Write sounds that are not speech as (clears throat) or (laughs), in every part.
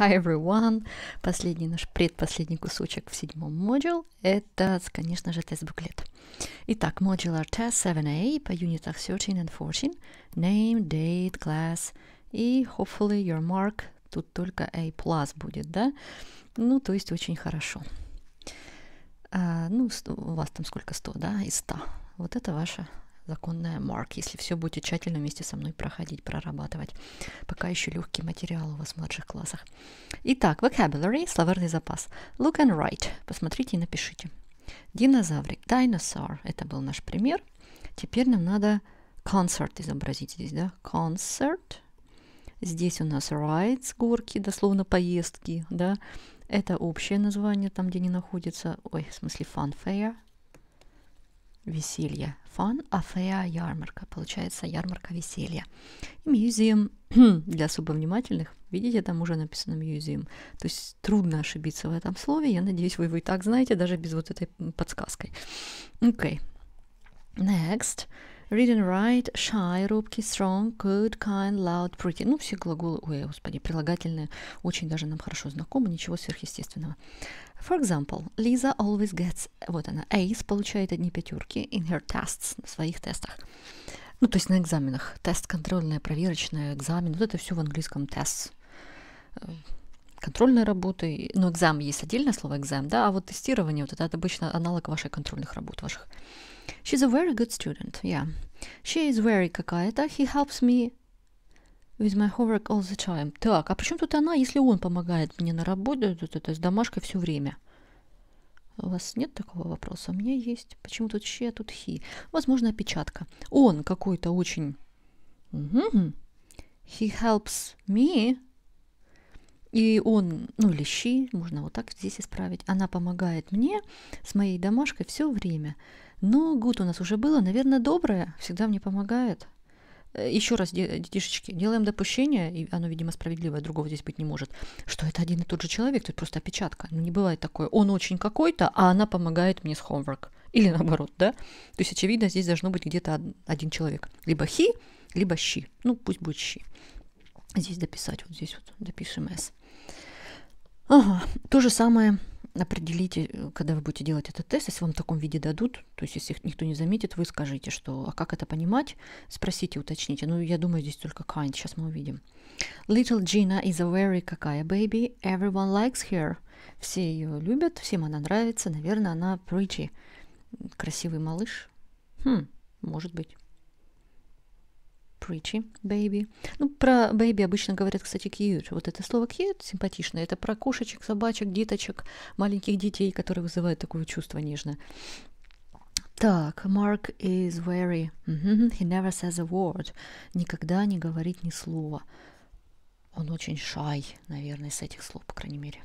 Hi everyone! Последний наш предпоследний кусочек в седьмом модуле – это, конечно же, тест-буклет. Итак, модуль Modular Test 7A по юнитах 13 and 14, Name, Date, Class и Hopefully Your Mark, тут только A+, будет, да? Ну, то есть очень хорошо. А, ну, у вас там сколько? 100, да? Из 100. Вот это ваша законная марк, если все будете тщательно вместе со мной проходить, прорабатывать. Пока еще легкий материал у вас в младших классах. Итак, vocabulary, словарный запас. Look and write. Посмотрите и напишите. Динозаврик, dinosaur. Это был наш пример. Теперь нам надо концерт изобразить здесь, да? Концерт. Здесь у нас rides, горки, дословно поездки, да? Это общее название, там, где они находятся. ой, в смысле fanfare, Веселья, Fun Affair ярмарка. Получается, ярмарка веселья. И museum (clears throat) для особо внимательных. Видите, там уже написано museum. То есть трудно ошибиться в этом слове. Я надеюсь, вы его и так знаете, даже без вот этой подсказкой. Окей. Okay. Next. Read and write, shy, робкий, strong, good, kind, loud, pretty. Ну, все глаголы, ой, господи, прилагательные очень даже нам хорошо знакомы, ничего сверхъестественного. For example, Lisa always gets, вот она, A's получает одни пятерки in her tests, на своих тестах. Ну, то есть на экзаменах. Тест, контрольная, проверочная, экзамен. Вот это все в английском тест. Э, Контрольной работы, но ну, экзамен есть отдельное слово экзамен, да, а вот тестирование, вот это, это обычно аналог ваших контрольных работ, ваших She's a very good student, yeah. She is very какая-то. He helps me with my homework all the time. Так, а почему тут она, если он помогает мне на работе, то, то, то домашкой все время? У вас нет такого вопроса? У меня есть. Почему тут she, а тут he? Возможно, опечатка. Он какой-то очень... Угу. He helps me. И он, ну или she, можно вот так здесь исправить. Она помогает мне с моей домашкой все время. Но гуд у нас уже было, наверное, доброе, всегда мне помогает. Э, Еще раз, детишечки, делаем допущение, и оно, видимо, справедливое, другого здесь быть не может, что это один и тот же человек, тут просто опечатка. Ну, не бывает такое. Он очень какой-то, а она помогает мне с homework. Или наоборот, да? То есть, очевидно, здесь должно быть где-то один человек. Либо хи, либо щи. Ну, пусть будет щи. Здесь дописать, вот здесь вот допишем s. Ага, то же самое определите, э, когда вы будете делать этот тест, если вам в таком виде дадут, то есть если их никто не заметит, вы скажите, что «а как это понимать?» Спросите, уточните. Ну, я думаю, здесь только kind, сейчас мы увидим. Little Gina is a very какая baby, everyone likes her. Все ее любят, всем она нравится, наверное, она pretty. Красивый малыш. Хм, может быть. Preachy, baby. Ну, про baby обычно говорят, кстати, cute. Вот это слово cute симпатичное. Это про кошечек, собачек, деточек, маленьких детей, которые вызывают такое чувство нежное. Так, Mark is very... He never says a word. Никогда не говорит ни слова. Он очень shy, наверное, с этих слов, по крайней мере.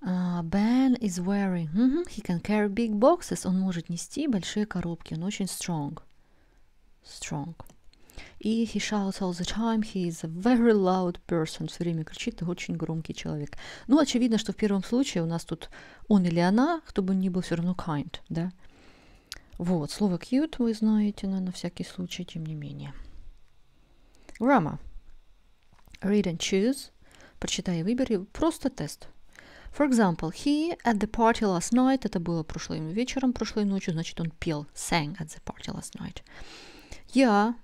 Uh, ben is very... Mm -hmm. He can carry big boxes. Он может нести большие коробки. Он очень strong strong. И he shouts all the time, he is a very loud person, все время кричит, очень громкий человек. Ну, очевидно, что в первом случае у нас тут он или она, кто бы ни был, все равно kind, да. Вот, слово cute вы знаете, но на всякий случай, тем не менее. Grammar. Read and choose. Прочитай и выбери. Просто тест. For example, he at the party last night, это было прошлым вечером, прошлой ночью, значит, он пел, sang at the party last night. Я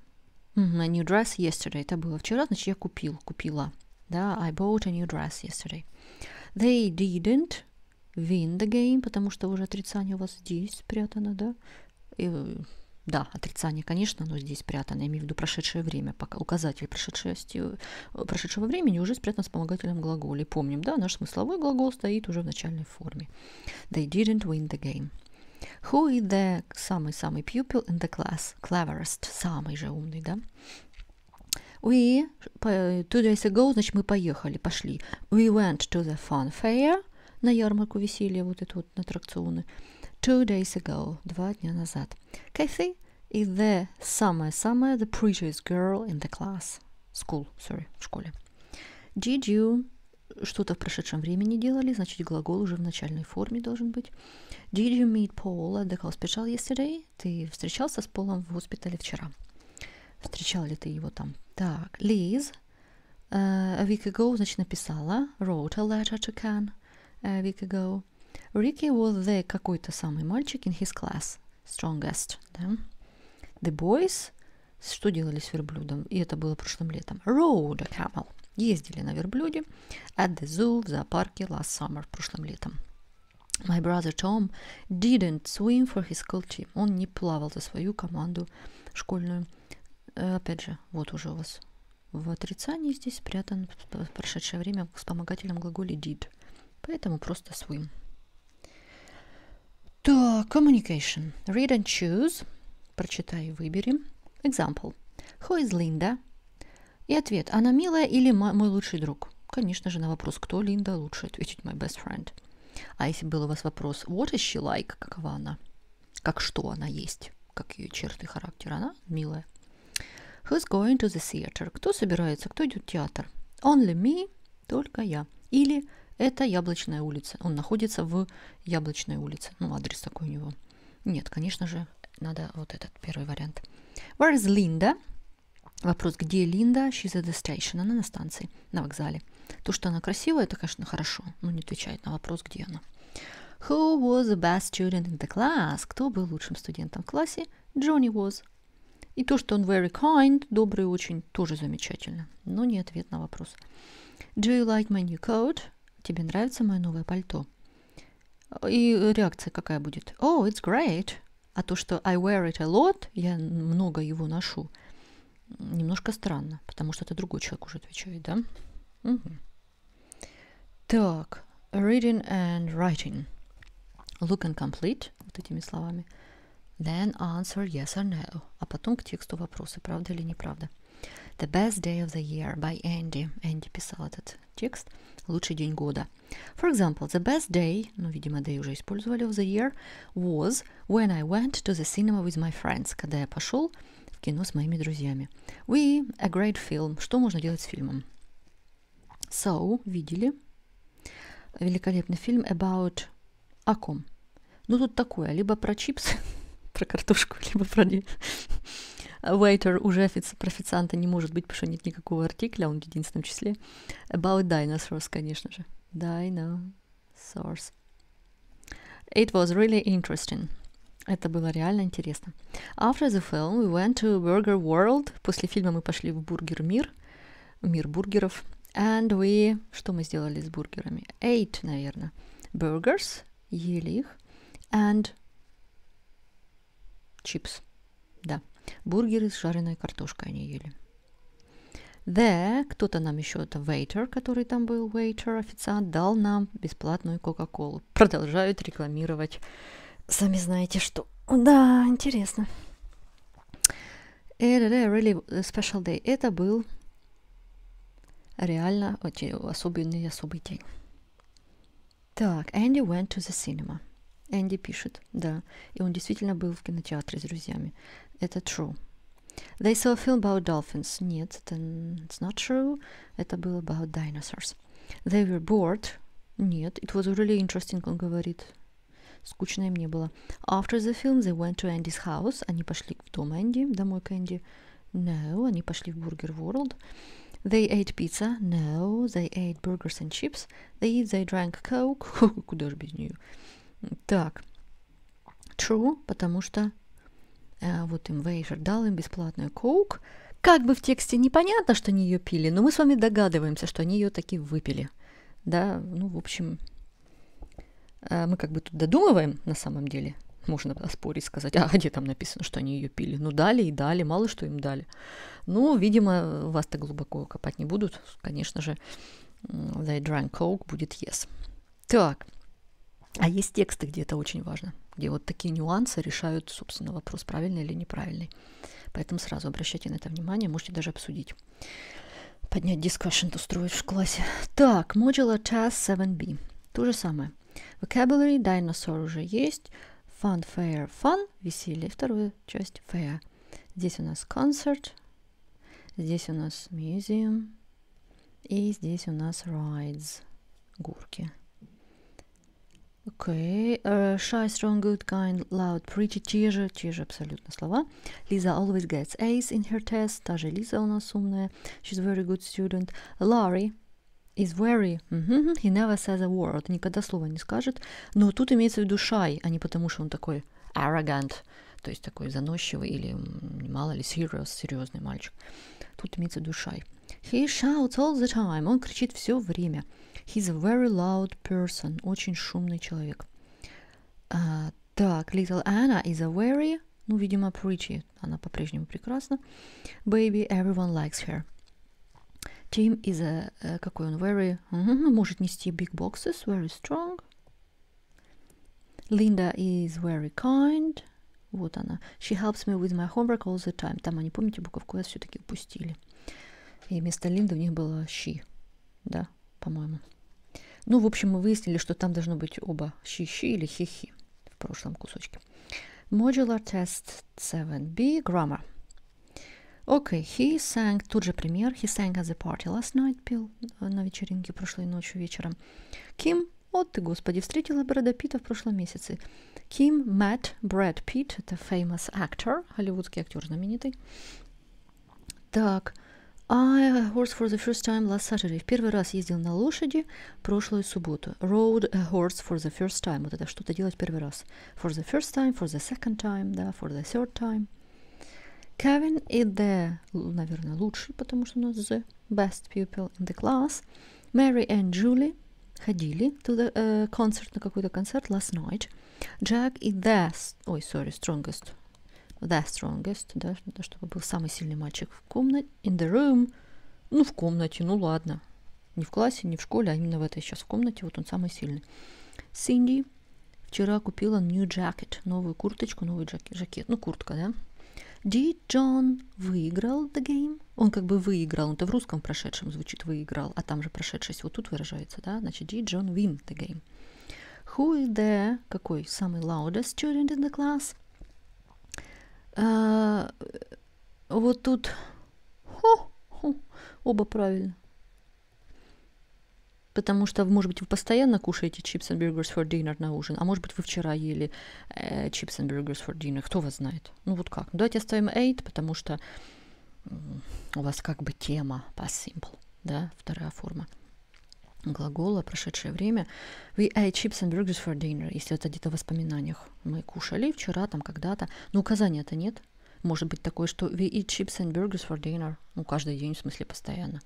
yeah. a new dress yesterday. Это было вчера, значит, я купил, купила. Да, I bought a new dress yesterday. They didn't win the game, потому что уже отрицание у вас здесь спрятано, да? И, да, отрицание, конечно, но здесь спрятано, я имею в виду прошедшее время, пока указатель прошедшего э, времени уже спрятан с помогательным глаголе. Помним, да, наш смысловой глагол стоит уже в начальной форме. They didn't win the game. Who is the самый-самый pupil in the class? Cleverest, самый же умный, да? We, two days ago, значит, мы поехали, пошли. We went to the fun fair, на ярмарку веселья, вот это вот, на аттракционы. Two days ago, два дня назад. Kathy is the самая-самая, the prettiest girl in the class. School, sorry, в школе. Did you что-то в прошедшем времени делали, значит глагол уже в начальной форме должен быть. Did you meet Paul at the hospital yesterday? Ты встречался с Полом в госпитале вчера? Встречал ли ты его там? Так, Liz uh, э, a week ago, значит, написала, wrote a letter to Ken э, a week ago. Ricky was the какой-то самый мальчик in his class, strongest, да? The boys что делали с верблюдом? И это было прошлым летом. Rode a camel. Ездили на верблюде at the zoo в зоопарке last summer прошлым летом. My brother Tom didn't swim for his school team. Он не плавал за свою команду школьную. Э, опять же, вот уже у вас в отрицании здесь спрятан в прошедшее время в вспомогательном глаголе did. Поэтому просто swim. Так, communication. Read and choose. Прочитай и выбери. Example. Who is Linda? И ответ. Она милая или мой лучший друг? Конечно же, на вопрос, кто Линда, лучше ответить my best friend. А если был у вас вопрос, what is she like? Какова она? Как что она есть? Как ее черты характера? Она милая. Who's going to the theater? Кто собирается? Кто идет в театр? Only me, только я. Или это Яблочная улица. Он находится в Яблочной улице. Ну, адрес такой у него. Нет, конечно же, надо вот этот первый вариант. Where is Linda? Вопрос, где Линда? She's at the station. Она на станции, на вокзале. То, что она красивая, это, конечно, хорошо, но не отвечает на вопрос, где она. Who was the best student in the class? Кто был лучшим студентом в классе? Джонни was. И то, что он very kind, добрый очень, тоже замечательно, но не ответ на вопрос. Do you like my new coat? Тебе нравится мое новое пальто? И реакция какая будет? Oh, it's great. А то, что I wear it a lot, я много его ношу, немножко странно, потому что это другой человек уже отвечает, да? Угу. Так, reading and writing. Look and complete, вот этими словами. Then answer yes or no. А потом к тексту вопросы, правда или неправда. The Best Day of the Year by Andy. Энди писал этот текст. Лучший день года. For example, the best day, ну, видимо, day уже использовали, of the year, was when I went to the cinema with my friends. Когда я пошел в кино с моими друзьями. We, a great film. Что можно делать с фильмом? So, видели. Великолепный фильм about о ком? Ну, тут такое, либо про чипсы, (laughs) про картошку, либо про waiter уже официанта не может быть, потому что нет никакого артикля, он в единственном числе. About dinosaurs, конечно же. Dinosaurs. It was really interesting. Это было реально интересно. After the film, we went to Burger World. После фильма мы пошли в Бургер Мир. Мир бургеров. And we... Что мы сделали с бургерами? Ate, наверное. Burgers. Ели их. And... Chips. Да. Бургеры с жареной картошкой они ели. The, кто-то нам еще, это waiter, который там был, waiter, официант, дал нам бесплатную Кока-Колу. Продолжают рекламировать. Сами знаете что. Да, интересно. Это really special day. Это был реально очень особенный особый день. Так, Энди went to the cinema. Энди пишет, да. И он действительно был в кинотеатре с друзьями. Это true. They saw a film about dolphins. Нет, это it's not true. Это было about dinosaurs. They were bored. Нет, it was really interesting, он говорит. Скучно им не было. After the film, they went to Andy's house. Они пошли в дом Энди, домой к Энди. No, они пошли в Burger World. They ate pizza. No, they ate burgers and chips. They, they drank coke. Куда же без нее? Так, true, потому что э, вот им Вейджер дал им бесплатную коук. Как бы в тексте непонятно, что они ее пили, но мы с вами догадываемся, что они ее таки выпили. Да, ну, в общем, э, мы как бы тут додумываем на самом деле. Можно оспорить, сказать, а где там написано, что они ее пили? Ну, дали и дали, мало что им дали. Ну, видимо, вас-то глубоко копать не будут. Конечно же, they drank coke будет yes. Так, а есть тексты, где это очень важно, где вот такие нюансы решают, собственно, вопрос, правильный или неправильный. Поэтому сразу обращайте на это внимание, можете даже обсудить. Поднять discussion устроить в классе. Так, Modular Task 7B. То же самое. Vocabulary, Dinosaur уже есть. Fun, Fair, Fun, веселье. Вторую часть, Fair. Здесь у нас Concert. Здесь у нас Museum. И здесь у нас Rides, горки. Окей, э, shy, strong, good, kind, loud, pretty, Те же, те же абсолютно слова. Лиза always gets A's in her test. Та же Лиза у нас умная. She's very good student. Larry is very... Mm -hmm. He never says a word. Никогда слова не скажет. Но тут имеется в виду shy, а не потому, что он такой arrogant, то есть такой заносчивый или, мало ли, serious, серьезный мальчик. Тут имеется в виду shy. He shouts all the time. Он кричит все время. He's a very loud person. Очень шумный человек. Uh, так, Little Anna is a very... Ну, видимо, pretty. Она по-прежнему прекрасна. Baby, everyone likes her. Tim is a... Uh, какой он? Very... Uh -huh, может нести big boxes. Very strong. Linda is very kind. Вот она. She helps me with my homework all the time. Там они, помните, буковку S все-таки упустили. И вместо Линды у них было she. Да, по-моему. Ну, в общем, мы выяснили, что там должно быть оба щищи или хихи в прошлом кусочке. Modular test 7b grammar. Окей, okay, he sang, тут же пример, he sang at the party last night, пел э, на вечеринке прошлой ночью вечером. Kim, вот ты, господи, встретила Брэда Питта в прошлом месяце. Kim met Брэд Питт, это famous actor, голливудский актер знаменитый. Так, I horse for the first time last Saturday. В первый раз ездил на лошади прошлую субботу. Rode a horse for the first time. Вот это что-то делать первый раз. For the first time, for the second time, да, for the third time. Kevin is the, наверное, лучший, потому что у нас the best pupil in the class. Mary and Julie ходили to the uh, concert, на какой-то концерт last night. Jack is the, ой, sorry, strongest the strongest, да, чтобы был самый сильный мальчик в комнате, in the room, ну, в комнате, ну, ладно, не в классе, не в школе, а именно в этой сейчас в комнате, вот он самый сильный. Синди вчера купила new jacket, новую курточку, новый джакет, жакет, ну, куртка, да. Did John выиграл the game. Он как бы выиграл, он-то в русском прошедшем звучит выиграл, а там же прошедшесть вот тут выражается, да, значит, Did John win the game. Who is the Какой самый loudest student in the class? А, вот тут... Хо, хо, оба правильно. Потому что, может быть, вы постоянно кушаете chips and burgers for dinner на ужин, а может быть, вы вчера ели э, chips and burgers for dinner. Кто вас знает? Ну вот как? Ну давайте оставим eight, потому что у вас как бы тема по simple, да, вторая форма глагола прошедшее время. We ate chips and burgers for dinner, если это где-то в воспоминаниях. Мы кушали вчера, там когда-то. Но ну, указания-то нет. Может быть такое, что we eat chips and burgers for dinner. Ну, каждый день, в смысле, постоянно.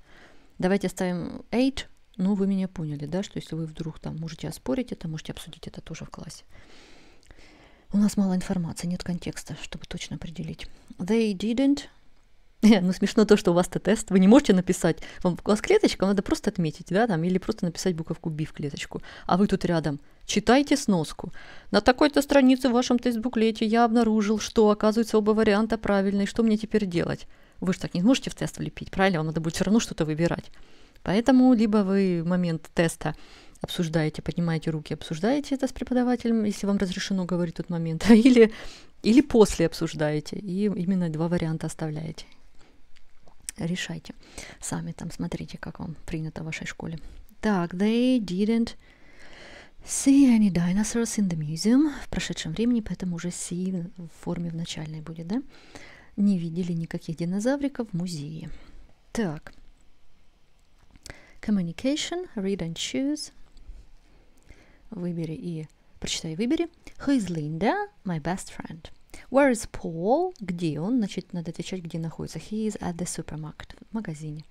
Давайте оставим ate. Ну, вы меня поняли, да, что если вы вдруг там можете оспорить это, можете обсудить это тоже в классе. У нас мало информации, нет контекста, чтобы точно определить. They didn't (laughs) Ну, смешно то, что у вас-то тест, вы не можете написать, вам, у вас клеточка, надо просто отметить, да, там, или просто написать буковку B в клеточку, а вы тут рядом. Читайте сноску. На такой-то странице в вашем тест-буклете я обнаружил, что, оказывается, оба варианта правильные, что мне теперь делать? Вы же так не сможете в тест влепить, правильно? Вам надо будет все равно что-то выбирать. Поэтому либо вы в момент теста обсуждаете, поднимаете руки, обсуждаете это с преподавателем, если вам разрешено говорить тот момент, (laughs) или, или после обсуждаете, и именно два варианта оставляете решайте. Сами там смотрите, как вам принято в вашей школе. Так, they didn't see any dinosaurs in the museum в прошедшем времени, поэтому уже see в форме в начальной будет, да? Не видели никаких динозавриков в музее. Так. Communication, read and choose. Выбери и... Прочитай выбери. Who is Linda? My best friend. Where is Paul? Где он? Значит, надо отвечать, где находится. He is at the supermarket. В магазине.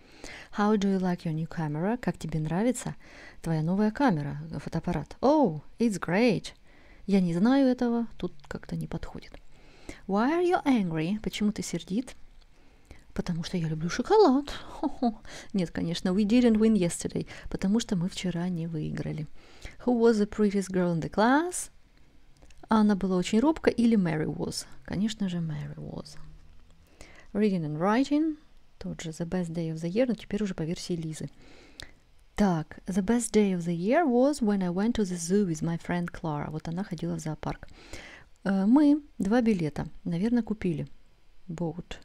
How do you like your new camera? Как тебе нравится твоя новая камера, фотоаппарат? Oh, it's great. Я не знаю этого. Тут как-то не подходит. Why are you angry? Почему ты сердит? Потому что я люблю шоколад. (laughs) Нет, конечно, we didn't win yesterday. Потому что мы вчера не выиграли. Who was the prettiest girl in the class? А она была очень робка или Mary was? Конечно же, Mary was. Reading and writing. Тот же The Best Day of the Year, но теперь уже по версии Лизы. Так, the best day of the year was when I went to the zoo with my friend Clara. Вот она ходила в зоопарк. Э, мы два билета, наверное, купили. Bought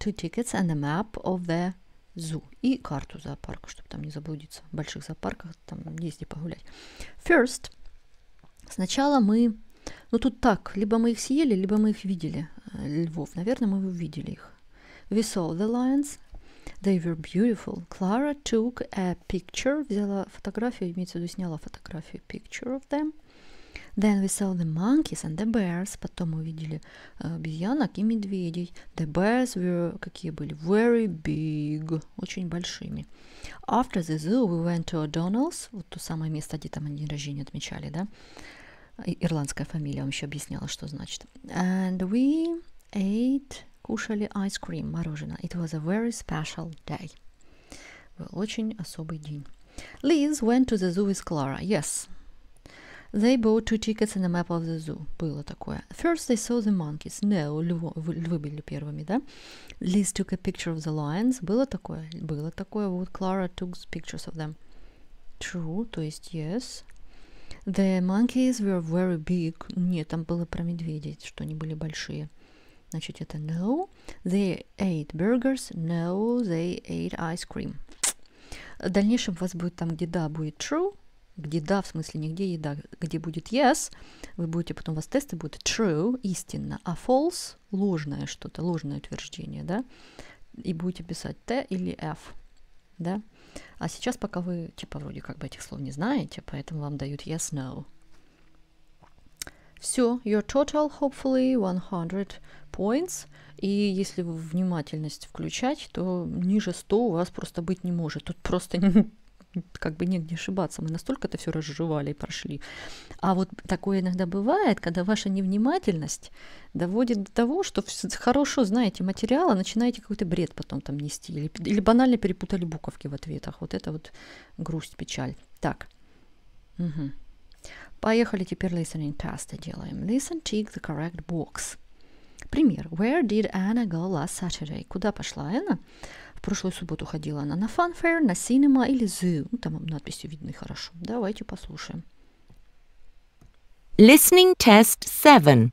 two tickets and a map of the zoo. И карту зоопарка, чтобы там не заблудиться. В больших зоопарках там есть где погулять. First, Сначала мы... Ну тут так, либо мы их съели, либо мы их видели, э, львов. Наверное, мы увидели их. We saw the lions. They were beautiful. Clara took a picture. Взяла фотографию, имеется в виду, сняла фотографию. Picture of them. Then we saw the monkeys and the bears. Потом мы увидели э, обезьянок и медведей. The bears were, какие были, very big, очень большими. After the zoo we went to O'Donnell's, вот то самое место, где там они день рождения отмечали, да? Ирландская фамилия, он еще объясняла, что значит. And we ate, кушали ice cream, мороженое. It was a very special day. Был очень особый день. Liz went to the zoo with Clara. Yes. They bought two tickets and a map of the zoo. Было такое. First they saw the monkeys. No, льво, львы были первыми, да? Liz took a picture of the lions. Было такое? Было такое. Вот Clara took pictures of them. True, то есть yes. The monkeys were very big. Нет, там было про медведей, что они были большие. Значит, это no. They ate burgers. No, they ate ice cream. В дальнейшем у вас будет там, где да, будет true. Где да, в смысле не где еда, где будет yes. Вы будете, потом у вас тесты будут true, истинно, а false, ложное что-то, ложное утверждение, да. И будете писать T или F, да. А сейчас пока вы, типа, вроде как бы этих слов не знаете, поэтому вам дают yes, no. Все, your total hopefully 100 points. И если вы внимательность включать, то ниже 100 у вас просто быть не может. Тут просто (laughs) как бы негде ошибаться, мы настолько это все разжевали и прошли. А вот такое иногда бывает, когда ваша невнимательность доводит до того, что хорошо знаете материал, а начинаете какой-то бред потом там нести, или, или банально перепутали буковки в ответах. Вот это вот грусть, печаль. Так. Угу. Поехали теперь listening test делаем. Listen, tick the correct box. Пример. Where did Anna go last Saturday? Куда пошла Anna? В прошлую субботу ходила она на фанфер, на синема или zoo. Ну, там надписью видны хорошо. Давайте послушаем. Listening Test 7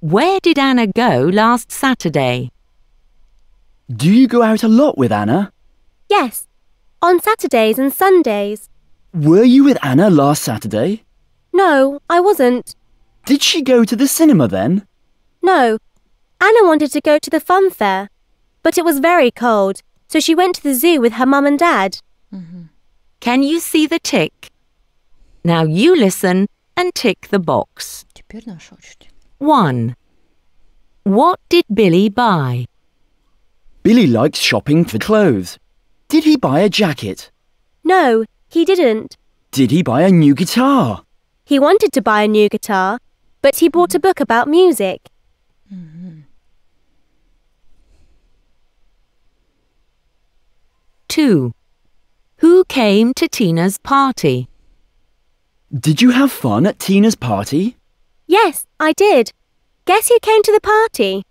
Where did Anna go last Saturday? Do you go out a lot with Anna? Yes, on Saturdays and Sundays. Were you with Anna last Saturday? No, I wasn't. Did she go to the cinema then? No. Anna wanted to go to the fun fair, but it was very cold, so she went to the zoo with her mum and dad. Mm -hmm. Can you see the tick? Now you listen and tick the box. One. What did Billy buy? Billy likes shopping for clothes. Did he buy a jacket? No, he didn't. Did he buy a new guitar? He wanted to buy a new guitar, but he bought a book about music. Mm -hmm. Two. Who came to Tina's party? Did you have fun at Tina's party? Yes, I did. Guess who came to the party?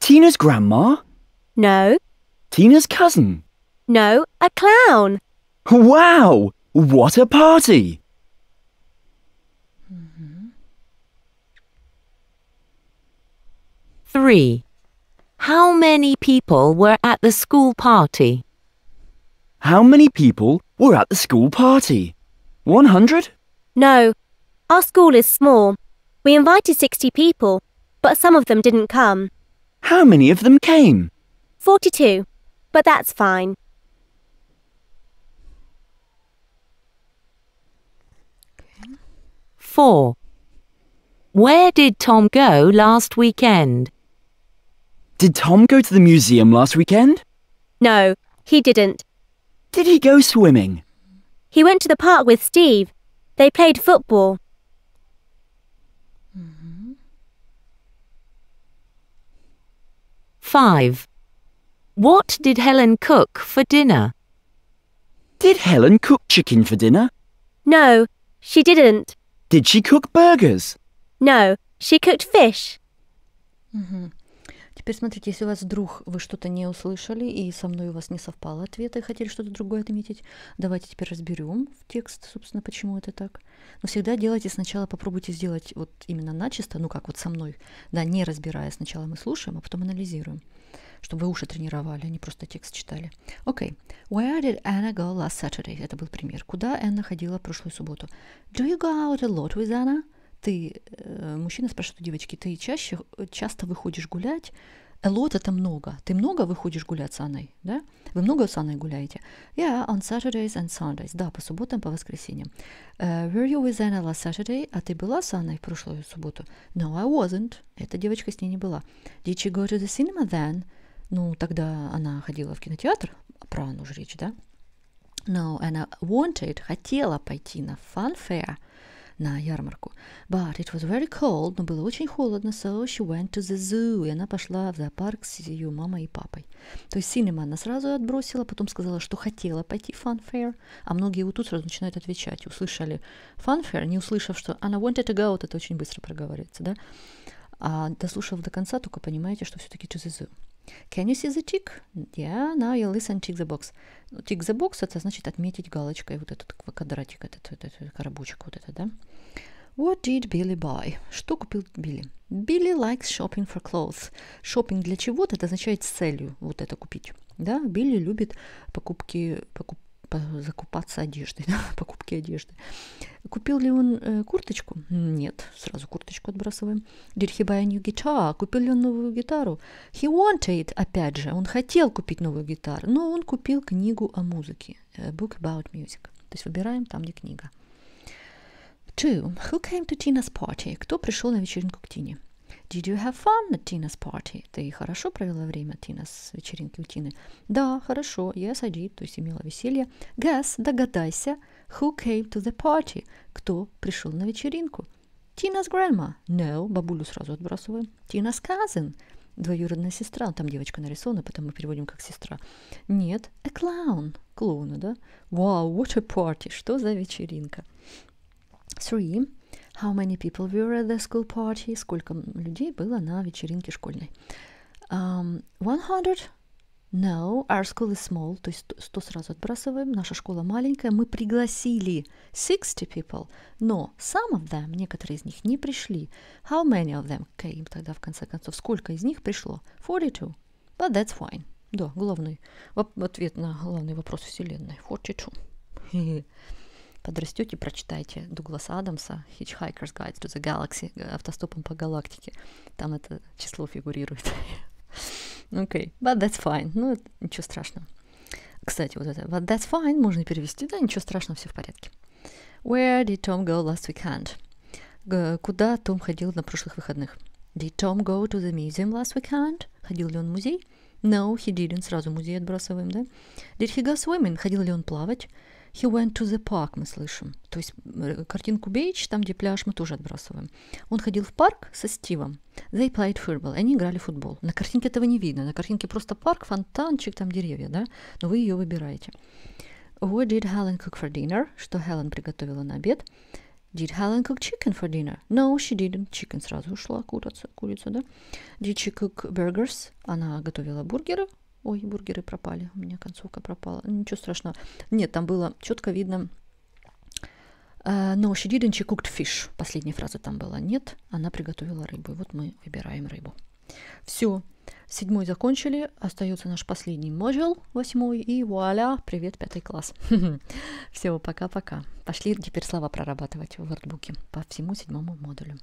Tina's grandma? No. Tina's cousin? No, a clown. Wow! What a party! Mm -hmm. Three. How many people were at the school party? How many people were at the school party? 100? No. Our school is small. We invited 60 people, but some of them didn't come. How many of them came? 42. But that's fine. 4. Where did Tom go last weekend? Did Tom go to the museum last weekend? No, he didn't. Did he go swimming? He went to the park with Steve. They played football. Five. What did Helen cook for dinner? Did Helen cook chicken for dinner? No, she didn't. Did she cook burgers? No, she cooked fish. Угу. Теперь смотрите, если у вас вдруг вы что-то не услышали, и со мной у вас не совпало ответа, и хотели что-то другое отметить, давайте теперь разберем в текст, собственно, почему это так. Но всегда делайте сначала, попробуйте сделать вот именно начисто, ну как вот со мной, да, не разбирая. Сначала мы слушаем, а потом анализируем чтобы вы уши тренировали, а не просто текст читали. Окей. Okay. Where did Anna go last Saturday? Это был пример. Куда Анна ходила прошлую субботу? Do you go out a lot with Anna? Ты, э, мужчина спрашивает у девочки, ты чаще, э, часто выходишь гулять? A lot – это много. Ты много выходишь гулять с Анной, да? Вы много с Анной гуляете? Yeah, on Saturdays and Sundays. Да, по субботам, по воскресеньям. Uh, were you with Anna last Saturday? А ты была с Анной в прошлую субботу? No, I wasn't. Эта девочка с ней не была. Did she go to the cinema then? Ну, тогда она ходила в кинотеатр, про Анну же речь, да? No, она wanted, хотела пойти на фанфеа, на ярмарку. But it was very cold, но было очень холодно, so she went to the zoo. И она пошла в зоопарк с ее мамой и папой. То есть cinema она сразу отбросила, потом сказала, что хотела пойти в фанфеер, а многие вот тут сразу начинают отвечать. Услышали фанфеер, не услышав, что она wanted to go, вот это очень быстро проговаривается, да? А дослушав до конца, только понимаете, что все-таки ЧЗЗ. Can you see the tick? Yeah, now you listen tick the box. Ну, tick the box – это значит отметить галочкой вот этот квадратик, этот, этот, этот коробочек вот это, да? What did Billy buy? Что купил Билли? Billy likes shopping for clothes. Шоппинг для чего-то, это означает с целью вот это купить. Да, Билли любит покупки, покуп, закупаться одеждой, (laughs) да, покупки одежды. Купил ли он э, курточку? Нет, сразу курточку отбрасываем. Did he buy a new guitar? Купил ли он новую гитару? He wanted, опять же, он хотел купить новую гитару, но он купил книгу о музыке, a э, book about music. То есть выбираем там, где книга. Two. Who came to Tina's party? Кто пришел на вечеринку к Тине? Did you have fun at Tina's party? Ты хорошо провела время, Тина, с вечеринки у Тины? Да, хорошо. Yes, I did. То есть имела веселье. Guess, догадайся. Who came to the party? Кто пришел на вечеринку? Tina's grandma. No, бабулю сразу отбрасываем. Tina's cousin. Двоюродная сестра. Там девочка нарисована, потом мы переводим как сестра. Нет, a clown. Клоуна, да? Wow, what a party. Что за вечеринка? Three. How many people were at the school party? Сколько людей было на вечеринке школьной? Um, 100? No, our school is small. То есть 100 сразу отбрасываем. Наша школа маленькая. Мы пригласили 60 people, но some of them, некоторые из них, не пришли. How many of them came тогда, в конце концов? Сколько из них пришло? 42. But that's fine. Да, главный ответ на главный вопрос Вселенной. 42. (laughs) подрастете, прочитайте Дугласа Адамса «Hitchhiker's Guide to the Galaxy» э, «Автостопом по галактике». Там это число фигурирует. (laughs) Окей, okay. but that's fine. Ну, ничего страшного. Кстати, вот это but that's fine можно перевести, да, ничего страшного, все в порядке. Where did Tom go last weekend? куда Том ходил на прошлых выходных? Did Tom go to the museum last weekend? Ходил ли он в музей? No, he didn't. Сразу музей отбрасываем, да? Did he go swimming? Ходил ли он плавать? He went to the park мы слышим. То есть э, картинку Бейдж, там, где пляж, мы тоже отбрасываем. Он ходил в парк со Стивом. They played football. Они играли в футбол. На картинке этого не видно. На картинке просто парк, фонтанчик, там деревья, да? Но вы ее выбираете. What did Helen cook for dinner? Что Хелен приготовила на обед? Did Helen cook chicken for dinner? No, she didn't. Chicken сразу ушла, курица, курица, да? Did she cook burgers? Она готовила бургеры. Ой, бургеры пропали, у меня концовка пропала. Ну, ничего страшного. Нет, там было четко видно. No, she didn't, she cooked fish. Последняя фраза там была. Нет, она приготовила рыбу. И вот мы выбираем рыбу. Все. Седьмой закончили. Остается наш последний модуль, восьмой. И вуаля, привет, пятый класс. (laughs) Всего пока-пока. Пошли теперь слова прорабатывать в вордбуке по всему седьмому модулю.